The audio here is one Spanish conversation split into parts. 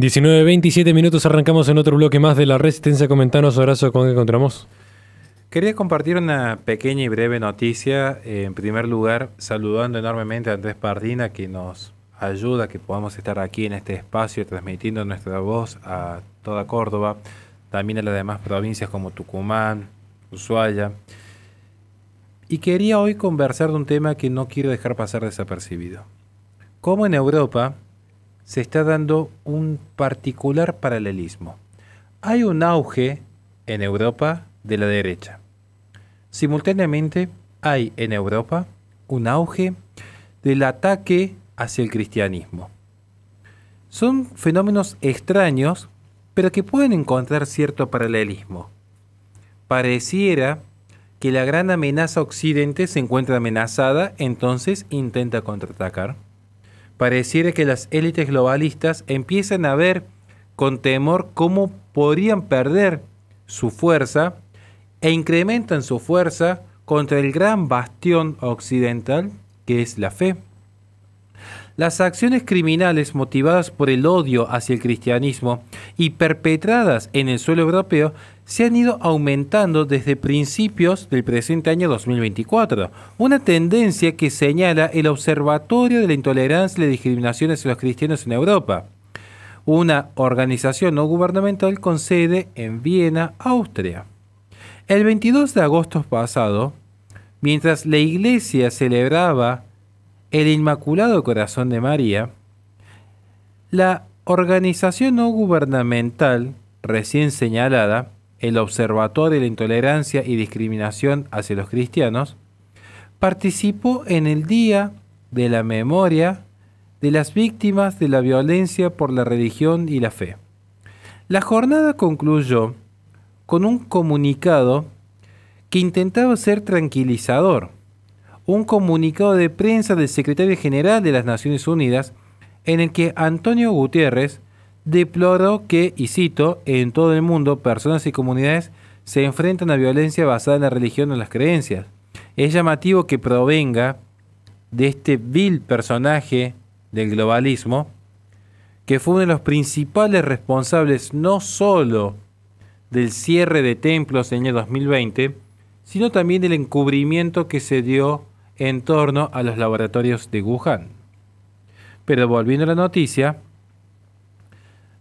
19, 27 minutos, arrancamos en otro bloque más de la Resistencia. Comentanos, abrazo. ¿con qué encontramos? Quería compartir una pequeña y breve noticia. Eh, en primer lugar, saludando enormemente a Andrés Pardina, que nos ayuda que podamos estar aquí en este espacio transmitiendo nuestra voz a toda Córdoba, también a las demás provincias como Tucumán, Ushuaia. Y quería hoy conversar de un tema que no quiero dejar pasar desapercibido. Cómo en Europa se está dando un particular paralelismo. Hay un auge en Europa de la derecha. Simultáneamente hay en Europa un auge del ataque hacia el cristianismo. Son fenómenos extraños, pero que pueden encontrar cierto paralelismo. Pareciera que la gran amenaza occidente se encuentra amenazada, entonces intenta contraatacar pareciera que las élites globalistas empiezan a ver con temor cómo podrían perder su fuerza e incrementan su fuerza contra el gran bastión occidental que es la fe. Las acciones criminales motivadas por el odio hacia el cristianismo y perpetradas en el suelo europeo se han ido aumentando desde principios del presente año 2024, una tendencia que señala el Observatorio de la Intolerancia y la Discriminación hacia los Cristianos en Europa, una organización no gubernamental con sede en Viena, Austria. El 22 de agosto pasado, mientras la Iglesia celebraba el Inmaculado Corazón de María, la organización no gubernamental recién señalada, el Observatorio de la Intolerancia y Discriminación hacia los Cristianos, participó en el Día de la Memoria de las Víctimas de la Violencia por la Religión y la Fe. La jornada concluyó con un comunicado que intentaba ser tranquilizador un comunicado de prensa del secretario general de las Naciones Unidas en el que Antonio Gutiérrez deploró que, y cito, en todo el mundo personas y comunidades se enfrentan a violencia basada en la religión o las creencias. Es llamativo que provenga de este vil personaje del globalismo, que fue uno de los principales responsables no solo del cierre de templos en el año 2020, sino también del encubrimiento que se dio en torno a los laboratorios de Wuhan. Pero volviendo a la noticia,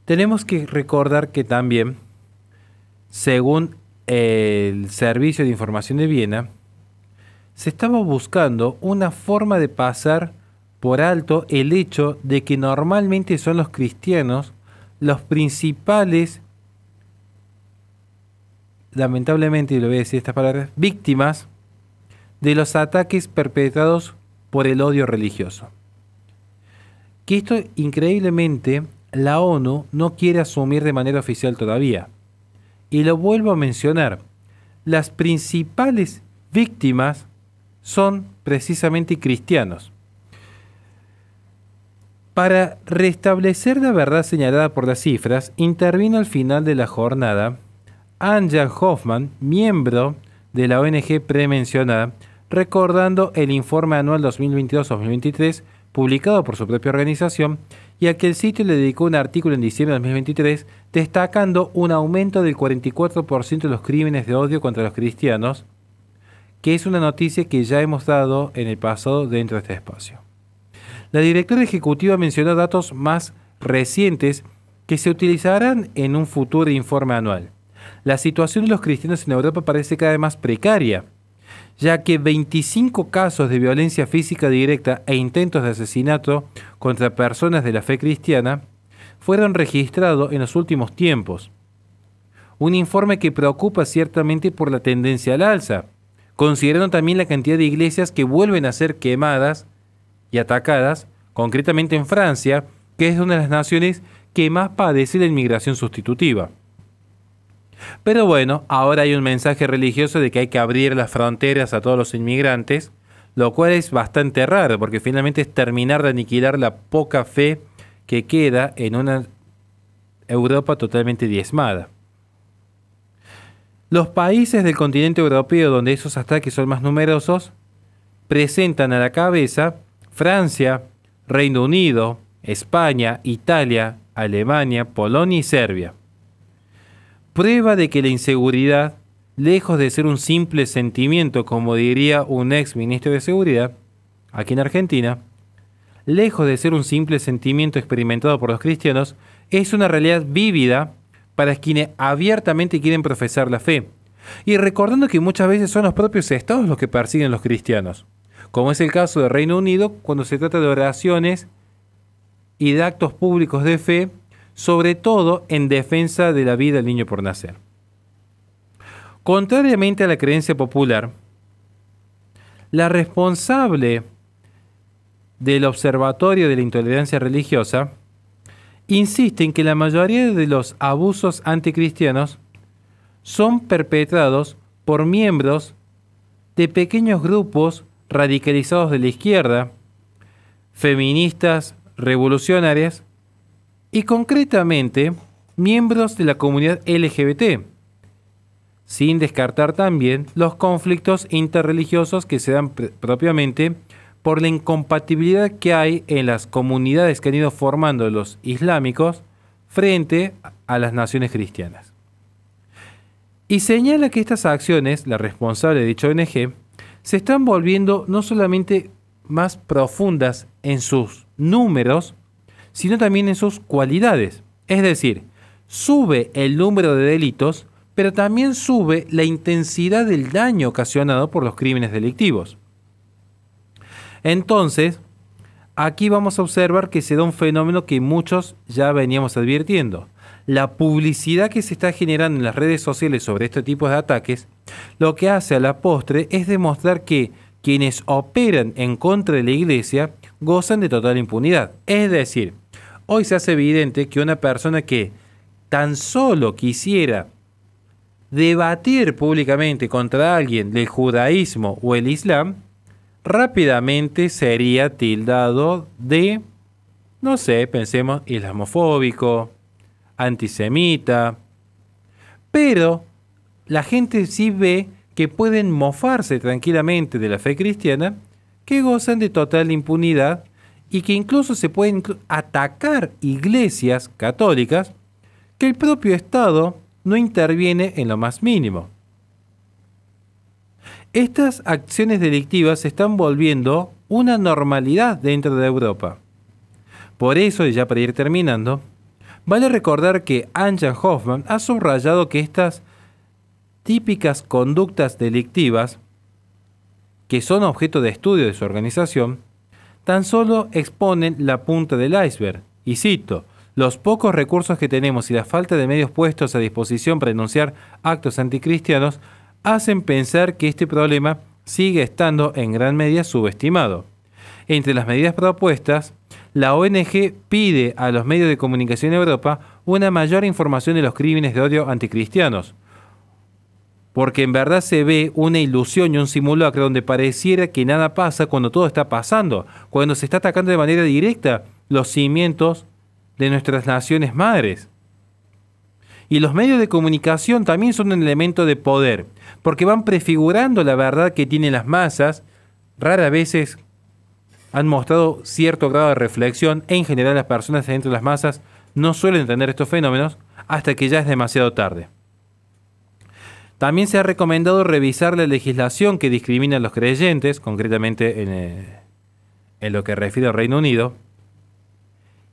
tenemos que recordar que también, según el Servicio de Información de Viena, se estaba buscando una forma de pasar por alto el hecho de que normalmente son los cristianos los principales, lamentablemente, y lo voy a decir estas palabras, víctimas de los ataques perpetrados por el odio religioso. Que esto increíblemente la ONU no quiere asumir de manera oficial todavía. Y lo vuelvo a mencionar, las principales víctimas son precisamente cristianos. Para restablecer la verdad señalada por las cifras, intervino al final de la jornada Anja Hoffman, miembro de la ONG premencionada, recordando el informe anual 2022-2023 publicado por su propia organización y al que el sitio le dedicó un artículo en diciembre de 2023 destacando un aumento del 44% de los crímenes de odio contra los cristianos, que es una noticia que ya hemos dado en el pasado dentro de este espacio. La directora ejecutiva mencionó datos más recientes que se utilizarán en un futuro informe anual. La situación de los cristianos en Europa parece cada vez más precaria, ya que 25 casos de violencia física directa e intentos de asesinato contra personas de la fe cristiana fueron registrados en los últimos tiempos. Un informe que preocupa ciertamente por la tendencia al alza, considerando también la cantidad de iglesias que vuelven a ser quemadas y atacadas, concretamente en Francia, que es una de las naciones que más padece la inmigración sustitutiva. Pero bueno, ahora hay un mensaje religioso de que hay que abrir las fronteras a todos los inmigrantes, lo cual es bastante raro, porque finalmente es terminar de aniquilar la poca fe que queda en una Europa totalmente diezmada. Los países del continente europeo donde esos ataques son más numerosos presentan a la cabeza Francia, Reino Unido, España, Italia, Alemania, Polonia y Serbia prueba de que la inseguridad, lejos de ser un simple sentimiento, como diría un ex ministro de Seguridad, aquí en Argentina, lejos de ser un simple sentimiento experimentado por los cristianos, es una realidad vívida para quienes abiertamente quieren profesar la fe. Y recordando que muchas veces son los propios estados los que persiguen a los cristianos, como es el caso del Reino Unido cuando se trata de oraciones y de actos públicos de fe sobre todo en defensa de la vida del niño por nacer. Contrariamente a la creencia popular, la responsable del Observatorio de la Intolerancia Religiosa insiste en que la mayoría de los abusos anticristianos son perpetrados por miembros de pequeños grupos radicalizados de la izquierda, feministas revolucionarias y concretamente miembros de la comunidad LGBT, sin descartar también los conflictos interreligiosos que se dan propiamente por la incompatibilidad que hay en las comunidades que han ido formando los islámicos frente a las naciones cristianas. Y señala que estas acciones, la responsable de dicho ONG, se están volviendo no solamente más profundas en sus números, sino también en sus cualidades. Es decir, sube el número de delitos, pero también sube la intensidad del daño ocasionado por los crímenes delictivos. Entonces, aquí vamos a observar que se da un fenómeno que muchos ya veníamos advirtiendo. La publicidad que se está generando en las redes sociales sobre este tipo de ataques, lo que hace a la postre es demostrar que quienes operan en contra de la iglesia gozan de total impunidad. Es decir, hoy se hace evidente que una persona que tan solo quisiera debatir públicamente contra alguien del judaísmo o el islam, rápidamente sería tildado de, no sé, pensemos, islamofóbico, antisemita. Pero la gente sí ve que pueden mofarse tranquilamente de la fe cristiana que gozan de total impunidad y que incluso se pueden atacar iglesias católicas que el propio Estado no interviene en lo más mínimo. Estas acciones delictivas se están volviendo una normalidad dentro de Europa. Por eso, y ya para ir terminando, vale recordar que Anja Hoffman ha subrayado que estas típicas conductas delictivas que son objeto de estudio de su organización, tan solo exponen la punta del iceberg. Y cito, los pocos recursos que tenemos y la falta de medios puestos a disposición para denunciar actos anticristianos hacen pensar que este problema sigue estando en gran medida subestimado. Entre las medidas propuestas, la ONG pide a los medios de comunicación de Europa una mayor información de los crímenes de odio anticristianos, porque en verdad se ve una ilusión y un simulacro donde pareciera que nada pasa cuando todo está pasando, cuando se está atacando de manera directa los cimientos de nuestras naciones madres. Y los medios de comunicación también son un elemento de poder, porque van prefigurando la verdad que tienen las masas, rara veces han mostrado cierto grado de reflexión, en general las personas dentro de las masas no suelen entender estos fenómenos hasta que ya es demasiado tarde. También se ha recomendado revisar la legislación que discrimina a los creyentes, concretamente eh, en, lo que refiere al Reino Unido,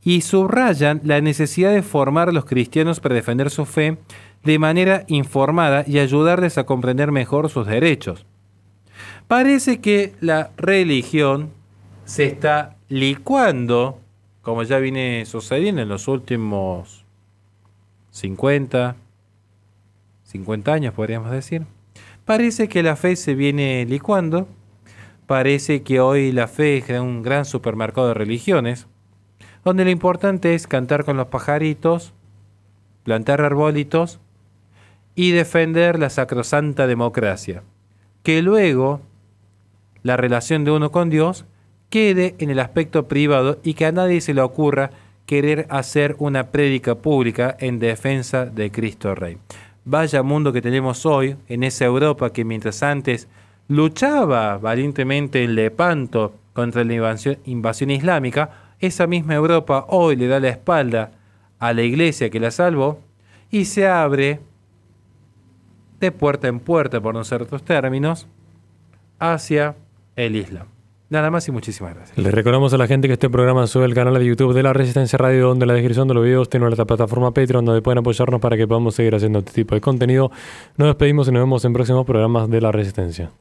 y subrayan la necesidad de formar a los cristianos para defender su fe de manera informada y ayudarles a comprender mejor sus derechos. Parece que la religión se está licuando, como ya viene sucediendo en los últimos 50, 50 años podríamos decir. Parece que la fe se viene licuando, parece que hoy la fe es un gran supermercado de religiones, donde lo importante es cantar con los pajaritos, plantar arbolitos y defender la sacrosanta democracia, que luego la relación de uno con Dios quede en el aspecto privado y que a nadie se le ocurra querer hacer una prédica pública en defensa de Cristo Rey. Vaya mundo que tenemos hoy en esa Europa que mientras antes luchaba valientemente en Lepanto contra la invasión, invasión islámica, esa misma Europa hoy le da la espalda a la iglesia que la salvó y se abre de puerta en puerta, por no ser otros términos, hacia el Islam. Nada más y muchísimas gracias. Les recordamos a la gente que este programa sube al canal de YouTube de la Resistencia Radio, donde la descripción de los videos tiene nuestra plataforma Patreon, donde pueden apoyarnos para que podamos seguir haciendo este tipo de contenido. Nos despedimos y nos vemos en próximos programas de la Resistencia.